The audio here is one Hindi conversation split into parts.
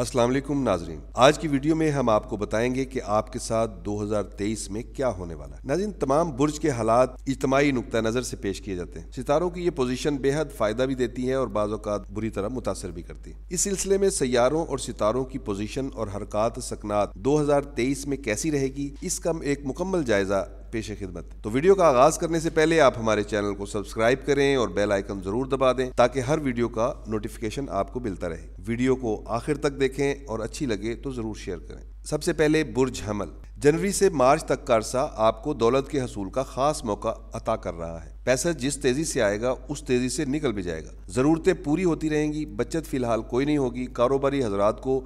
असलम नाजरीन आज की वीडियो में हम आपको बताएंगे कि आपके साथ 2023 में क्या होने वाला है नाजरीन तमाम बुर्ज के हालात इजमाही नुकता नज़र से पेश किए जाते हैं सितारों की ये पोजीशन बेहद फ़ायदा भी देती है और अवत बुरी तरह मुतासर भी करती है इस सिलसिले में सैारों और सितारों की पोजीशन और हरकत सकनात दो में कैसी रहेगी इसका एक मुकम्मल जायजा पेश खिदमत तो वीडियो का आगाज करने से पहले आप हमारे चैनल को सब्सक्राइब करें और बेल आइकन जरूर दबा दें ताकि हर वीडियो का नोटिफिकेशन आपको मिलता रहे वीडियो को आखिर तक देखें और अच्छी लगे तो जरूर शेयर करें सबसे पहले बुर्ज हमल जनवरी से मार्च तक का अरसा आपको दौलत के हसूल का खास मौका अता कर रहा है पैसा जिस तेजी से आएगा उस तेजी से निकल भी जाएगा जरूरतें पूरी होती रहेंगी बचत फिलहाल कोई नहीं होगी कारोबारी हजरात को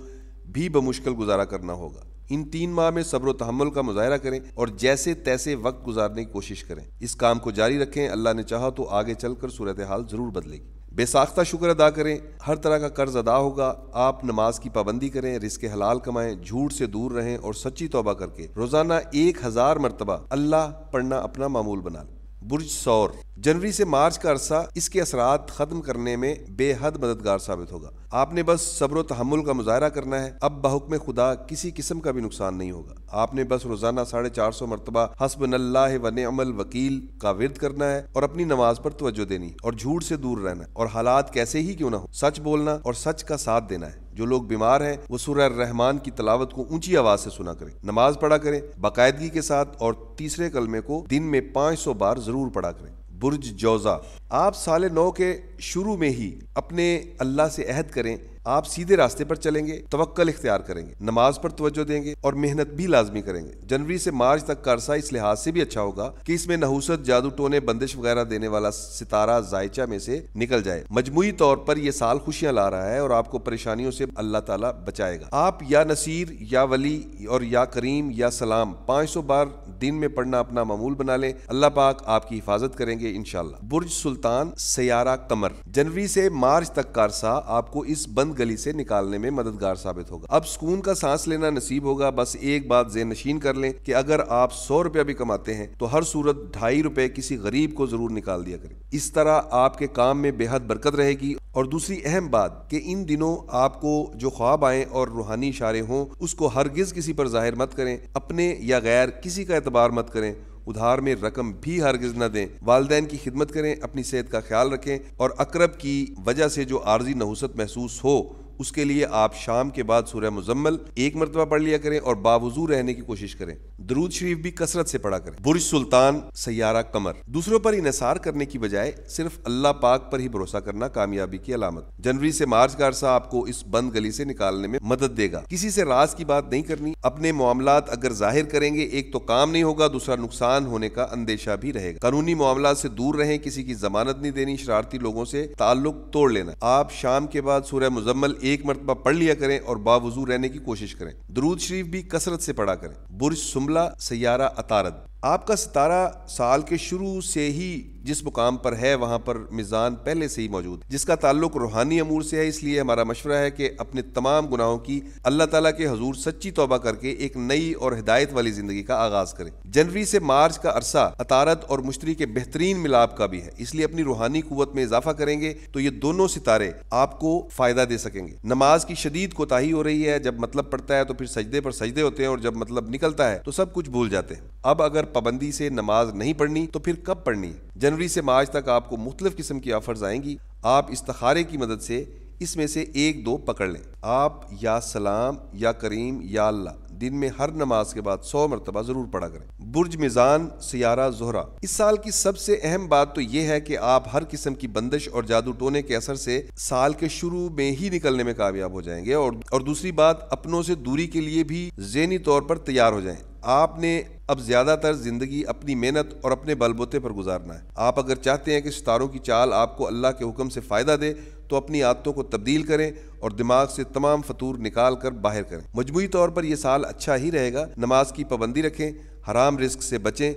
भी बमुश्किल गुजारा करना होगा इन तीन माह में सब्र तहमल का मुजाहरा करें और जैसे तैसे वक्त गुजारने की कोशिश करें इस काम को जारी रखें अल्लाह ने चाहा तो आगे चलकर सूरत हाल जरूर बदलेगी बेसाख्ता शुक्र अदा करें हर तरह का कर्ज अदा होगा आप नमाज की पाबंदी करें रिस्क हलाल कमाएं झूठ से दूर रहें और सच्ची तोबा करके रोजाना एक हजार मरतबा अल्लाह पढ़ना अपना मामूल बना लें बुर्ज सौर जनवरी से मार्च का अरसा इसके असरात खत्म करने में बेहद मददगार साबित होगा आपने बस सब्र तहमुल का मुजाहरा करना है अब बहुक में खुदा किसी किस्म का भी नुकसान नहीं होगा आपने बस रोजाना साढ़े चार सौ मरतबा हसब नमल वकील का विरद करना है और अपनी नमाज पर तवज्जो देनी और झूठ से दूर रहना और हालात कैसे ही क्यों ना हो सच बोलना और सच का साथ देना है जो लोग बीमार हैं वो सुरह रहमान की तलावत को ऊंची आवाज से सुना करें नमाज पढ़ा करें बाकायदगी के साथ और तीसरे कलमे को दिन में 500 बार जरूर पढ़ा करें बुर्ज जौजा आप साले नौ के शुरू में ही अपने अल्लाह से अहद करें आप सीधे रास्ते पर चलेंगे तवक्ल इख्तियार करेंगे नमाज पर तवज्जो देंगे और मेहनत भी लाजमी करेंगे जनवरी से मार्च तक का अरसा इस लिहाज से भी अच्छा होगा कि इसमें नहूसत जादू टोने बंदिश वगैरह देने वाला सितारा जायचा में से निकल जाए मजमुई तौर पर यह साल खुशियां ला रहा है और आपको परेशानियों से अल्लाह ताला बचाएगा आप या नसीर या वली और या करीम या सलाम पाँच सौ बार दिन में पढ़ना अपना मामूल बना लें अल्लाह पाक आपकी हिफाजत करेंगे इनशाला बुर्ज सुल्तान सयारा कमर जनवरी से मार्च तक का अरसा आपको इस बंद गली से निकालने में मददगार साबित होगा अब सुकून का सांस लेना नसीब होगा बस एक बात जेन नशीन कर लें कि अगर आप सौ रुपया भी कमाते हैं तो हर सूरत ढाई रुपए किसी गरीब को जरूर निकाल दिया करें इस तरह आपके काम में बेहद बरकत रहेगी और दूसरी अहम बात कि इन दिनों आपको जो ख्वाब आए और रूहानी इशारे हों उसको हरगिज किसी पर जाहिर मत करें अपने या गैर किसी का एतबार मत करें उधार में रकम भी हरगिज न दें वाले की खिदमत करें अपनी सेहत का ख्याल रखें और अकरब की वजह से जो आर्जी नहुसत महसूस हो उसके लिए आप शाम के बाद सूर्य मुजम्मल एक मरतबा पढ़ लिया करें और बावजू रहने की कोशिश करें दरूद शरीफ भी कसरत से पढ़ा करें बुरज सुल्तान सयारा कमर दूसरों पर इनसार करने की बजाय सिर्फ अल्लाह पाक पर ही भरोसा करना कामयाबी की अलामत जनवरी से मार्च का अरसा आपको इस बंद गली से निकालने में मदद देगा किसी से राज की बात नहीं करनी अपने मामला अगर जाहिर करेंगे एक तो काम नहीं होगा दूसरा नुकसान होने का अंदेशा भी रहेगा कानूनी मामला से दूर रहें किसी की जमानत नहीं देनी शरारती लोगों से ताल्लुक तोड़ लेना आप शाम के बाद सूर्य मुजम्मल एक मरतबा पढ़ लिया करें और बावजू रहने की कोशिश करें दरूद शरीफ भी कसरत से पढ़ा करें बुर्ज सुमला सयारा अतारद आपका सितारा साल के शुरू से ही जिस मुकाम पर है वहाँ पर मिज़ान पहले से ही मौजूद जिसका ताल्लुक रूहानी अमूर से है इसलिए हमारा मशवरा है कि अपने तमाम गुनाहों की अल्लाह ताला के हजूर सच्ची तौबा करके एक नई और हिदायत वाली ज़िंदगी का आगाज़ करें जनवरी से मार्च का अरसा अतारत और मुश्तरी के बेहतरीन मिलाप का भी है इसलिए अपनी रूहानी कुत में इजाफा करेंगे तो ये दोनों सितारे आपको फ़ायदा दे सकेंगे नमाज की शदीद कोताही हो रही है जब मतलब पड़ता है तो फिर सजदे पर सजदे होते हैं और जब मतलब निकलता है तो सब कुछ भूल जाते हैं अब अगर पाबंदी से नमाज नहीं पढ़नी तो फिर कब पढ़नी जनवरी से मार्च तक आपको मुख्तलिफ किस्म की ऑफर्स आएंगी आप इस्तारे की मदद से इसमें से एक दो पकड़ लें आप या सलाम या करीम या अल्लाह दिन में हर नमाज के बाद सौ मरतबा जरूर पढ़ा करें बुर्ज मिजान सियारा जोहरा इस साल की सबसे अहम बात तो यह है कि आप हर किस्म की बंदिश और जादू टोने के असर से साल के शुरू में ही निकलने में कामयाब हो जाएंगे और, और दूसरी बात अपनों से दूरी के लिए भी जहनी तौर पर तैयार हो जाएं आपने अब ज़्यादातर ज़िंदगी अपनी मेहनत और अपने बलबूते पर गुजारना है आप अगर चाहते हैं कि सितारों की चाल आपको अल्लाह के हुक्म से फ़ायदा दे तो अपनी आदतों को तब्दील करें और दिमाग से तमाम फतूर निकाल कर बाहर करें मजमू तौर पर यह साल अच्छा ही रहेगा नमाज की पाबंदी रखें हराम रिस्क से बचें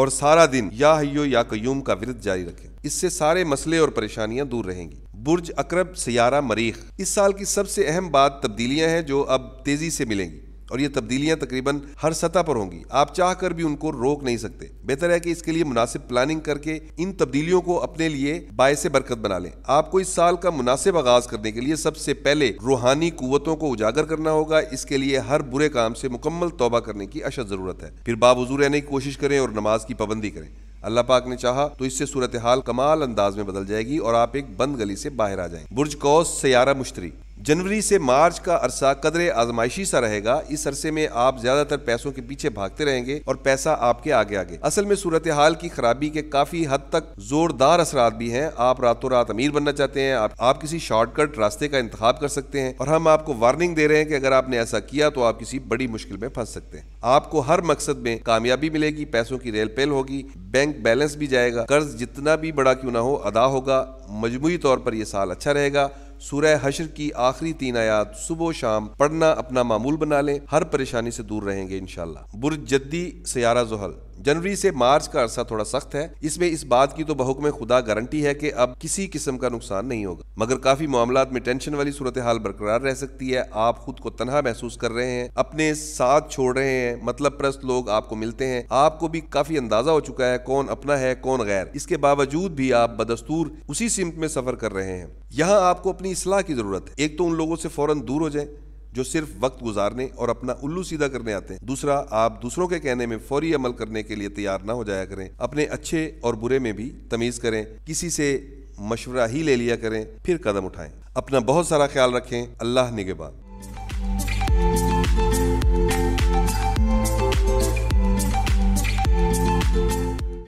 और सारा दिन या हयो या कयूम का विरत जारी रखें इससे सारे मसले और परेशानियां दूर रहेंगी बुर्ज अकरब सियारा मरीख इस साल की सबसे अहम बात तब्दीलियां हैं जो अब तेजी से मिलेंगी और ये तब्दीलियां तकरीबन हर सतह पर होंगी आप चाह कर भी उनको रोक नहीं सकते बेहतर है कि इसके लिए मुनासिब प्लानिंग करके इन तब्दीलियों को अपने लिए बायस बरकत बना लें आपको इस साल का मुनासिब आगाज करने के लिए सबसे पहले रूहानी कुतों को उजागर करना होगा इसके लिए हर बुरे काम से मुकम्मल तोबा करने की अशद जरूरत है फिर बावजू रहने की कोशिश करें और नमाज की पाबंदी करें अल्लाह पाक ने चाहा तो इससे सूरत हाल कमाल अंदाज में बदल जाएगी और आप एक बंद गली से बाहर आ जाएं। बुर्ज कौस सियारा मुश्तरी जनवरी से मार्च का अरसा कदरे आजमाइशी सा रहेगा इस अरसे में आप ज्यादातर पैसों के पीछे भागते रहेंगे और पैसा आपके आगे आगे असल में सूरत हाल की खराबी के काफी हद तक जोरदार असरा भी हैं आप रातों रात अमीर बनना चाहते हैं आप, आप किसी शॉर्टकट रास्ते का इंतजाम कर सकते हैं और हम आपको वार्निंग दे रहे हैं कि अगर आपने ऐसा किया तो आप किसी बड़ी मुश्किल में फंस सकते हैं आपको हर मकसद में कामयाबी मिलेगी पैसों की रेल पेल होगी बैंक बैलेंस भी जाएगा कर्ज जितना भी बड़ा क्यों ना हो अदा होगा मजमू तौर पर यह साल अच्छा रहेगा सूर्य हशर की आखिरी तीन आयात सुबह शाम पढ़ना अपना मामूल बना लें हर परेशानी से दूर रहेंगे इनशाला बुरज जद्दी सियारा जोहल जनवरी से मार्च का अरसा थोड़ा सख्त है इसमें इस बात की तो बहुकम खुदा गारंटी है कि अब किसी किस्म का नुकसान नहीं होगा मगर काफी मामला में टेंशन वाली सूरत हाल बरकरार रह सकती है आप खुद को तनहा महसूस कर रहे हैं अपने साथ छोड़ रहे हैं मतलब प्रस्त लोग आपको मिलते हैं आपको भी काफी अंदाजा हो चुका है कौन अपना है कौन गैर इसके बावजूद भी आप बदस्तूर उसी सिमत में सफर कर रहे हैं यहाँ आपको अपनी असलाह की ज़रूरत है एक तो उन लोगों से फ़ौरन दूर हो जाए जो सिर्फ वक्त गुजारने और अपना उल्लू सीधा करने आते हैं दूसरा आप दूसरों के कहने में फौरी अमल करने के लिए तैयार ना हो जाया करें अपने अच्छे और बुरे में भी तमीज़ करें किसी से मशवरा ही ले लिया करें फिर कदम उठाएं अपना बहुत सारा ख्याल रखें अल्लाह निगेबान